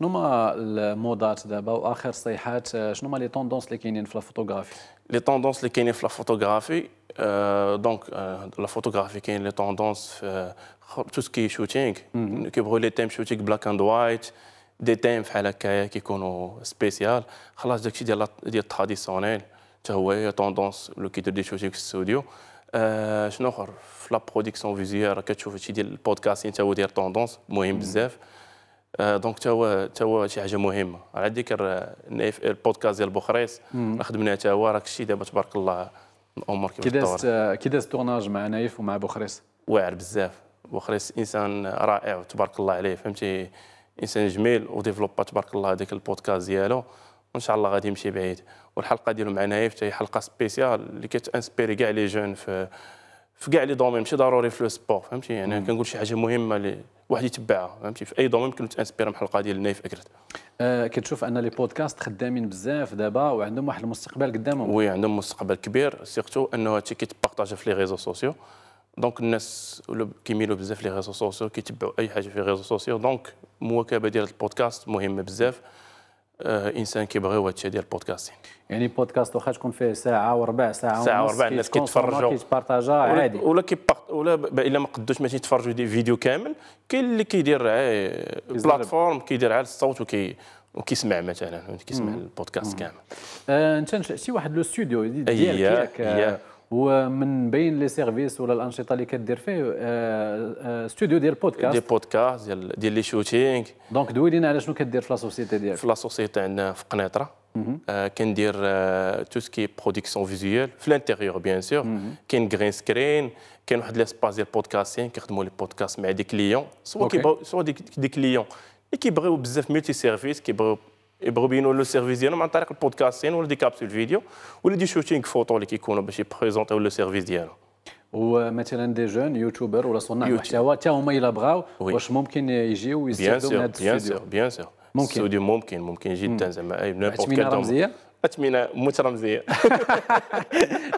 شنو هما الموضات دابا واخر صيحات آه، شنو هما لي توندونس اللي كاينين في الفوتوغرافي لي توندونس اللي كاينين في الفوتوغرافي آه، دونك آه، لا فوتوغرافي كاين لي توندونس تو سكي شوتينغ كيبغيو لي تيم شوتينغ بلاك اند وايت دي تيم بحال هكايا كيكونوا سبيسيال خلاص داكشي ديال ديال التراديسيونيل حتى هو هي توندونس لو كيدير دي شوتينغ في الاستوديو شنو اخر في لا برودكسيون فيزيوال كتشوف هادشي ديال البودكاست انت هو داير توندونس مهم mm-hmm. بزاف آه، دونك تا هو تا هو شي حاجه مهمه على ذكر آه، البودكاست ديال بوخريس خدمنا تا هو راك شتي دابا تبارك الله الامور كي دازت كي دازت تورناج مع نايف ومع بوخريس واعر بزاف بوخريس انسان رائع وتبارك الله عليه فهمتي انسان جميل وديفلوب تبارك الله هذاك البودكاست ديالو وان شاء الله غادي يمشي بعيد والحلقه ديالو مع نايف حتى هي حلقه سبيسيال اللي كتانسبيري كاع لي جون في في كاع لي دومين ماشي ضروري في لو سبور فهمتي يعني كنقول شي حاجه مهمه اللي واحد يتبعها فهمتي في اي دومين يمكن تانسبير من الحلقه ديال نايف اكرت آه كتشوف ان لي بودكاست خدامين بزاف دابا وعندهم واحد المستقبل قدامهم وي عندهم مستقبل كبير سيرتو انه هادشي كيتبارطاجا في لي ريزو سوسيو دونك الناس كيميلوا بزاف لي ريزو سوسيو كيتبعوا اي حاجه في ريزو سوسيو دونك المواكبه ديال البودكاست مهمه بزاف آه، انسان كيبغي هو هادشي ديال البودكاستين يعني بودكاست واخا تكون فيه ساعه وربع ساعه ساعه وربع الناس كيتفرجوا كيتبارطاجا عادي ولا كيبارط ولا الا ما قدوش ماشي يتفرجوا دي فيديو كامل كاين اللي كيدير بلاتفورم كيدير على الصوت وكي وكيسمع مثلا كيسمع البودكاست كامل انت آه، نشاتي واحد لو ستوديو ديالك ومن بين لي سيرفيس ولا الانشطه اللي كدير فيه استوديو آه، آه، ديال بودكاست دي بودكاست ديال ديال لي شوتينغ دونك دوي لينا على شنو كدير في لا سوسيتي ديالك في لا سوسيتي عندنا في قنيطره آه، كندير تو سكي برودكسيون فيزيوال في الانتيريور بيان سور كاين جرين سكرين كاين واحد ليسباس ديال بودكاستين كيخدموا لي بودكاست مع دي كليون سوا كيبغيو سوا دي كليون اللي كيبغيو بزاف ملتي سيرفيس كيبغيو يبغوا يبينوا لو سيرفيس ديالهم عن طريق البودكاستين ولا دي كابسول فيديو ولا دي شوتينغ فوتو اللي كيكونوا باش يبريزونتيو لو سيرفيس ديالهم ومثلا دي جون يوتيوبر ولا صناع محتوى حتى هما الا بغاو واش ممكن يجيو ويستافدوا من هذا الاستوديو بيان سور بيان سور ممكن ممكن ممكن جدا زعما اي نيمبورت كال رمزيه اثمنه مترمزيه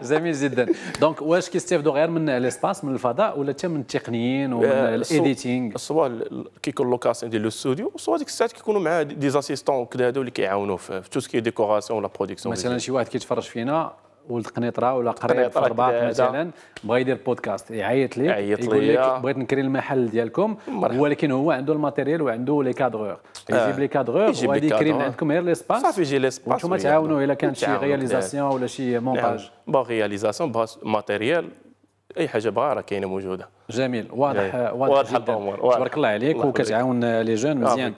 جميل جدا دونك واش كيستافدوا غير من ليسباس من الفضاء ولا حتى من التقنيين ومن آه، الايديتينغ سواء كيكون لوكاسيون ديال لو ستوديو سوا ديك الساعات كيكونوا مع دي زاسيستون وكذا هذو اللي كيعاونوه في تو سكي ديكوراسيون ولا برودكسيون مثلا شي واحد كيتفرج فينا ولد قنيطره ولا قريب في الرباط مثلا بغى يدير بودكاست يعيط لي يقول لك بغيت نكري المحل ديالكم ولكن هو عنده الماتيريال وعنده لي كادغور آه. يجيب لي كادغور وغادي يكري من عندكم غير لي سباس صافي يجي لي سباس وانتم تعاونوا الا كانت شي رياليزاسيون ولا شي مونتاج نعم. با رياليزاسيون با ماتيريال اي حاجه بغا راه كاينه موجوده جميل واضح إيه. واضح, واضح تبارك الله عليك وكتعاون لي جون آه. مزيان